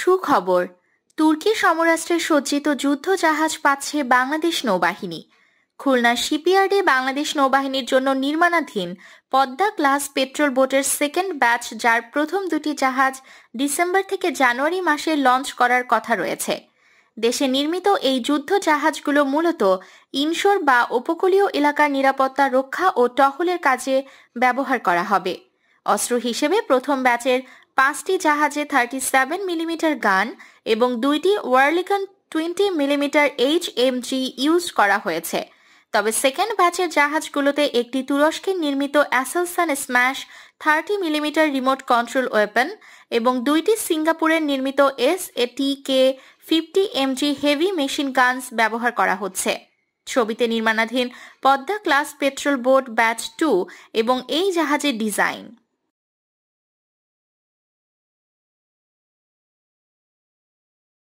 সুখবর তুর্কি সমরাষ্ট্রে সজ্জিত যুদ্ধ জাহাজ পাচ্ছে বাংলাদেশ নৌবাহিনী খুলনা শিপইয়ার্ডে বাংলাদেশ নৌবাহিনীর জন্য নির্মাণাধীন পদ্মা ক্লাস পেট্রোল বোটের সেকেন্ড ব্যাচ যার প্রথম দুটি জাহাজ ডিসেম্বর থেকে জানুয়ারি মাসে লঞ্চ করার কথা রয়েছে দেশে নির্মিত এই যুদ্ধ জাহাজগুলো মূলত ইনশোর বা উপকূলীয় এলাকার নিরাপত্তা রক্ষা ও টহলের কাজে ব্যবহার করা হবে অস্ত্র হিসেবে প্রথম ব্যাচের পাঁচটি জাহাজে থার্টি সেভেন মিলিমিটার গান এবং দুইটি Oerlikon twenty millimetre H M G use করা হয়েছে তবে সেকেন্ড ব্যাচের জাহাজগুলোতে একটি তুরস্কে নির্মিত Aselsan SMASH thirty millimetre remote control weapon এবং দুইটি সিঙ্গাপুরের নির্মিত S T K fifty G heavy machine guns ব্যবহার করা হচ্ছে ছবিতে নির্মাণাধীন Padma class patrol boat batch two এবং এই জাহাজের ডিজাইন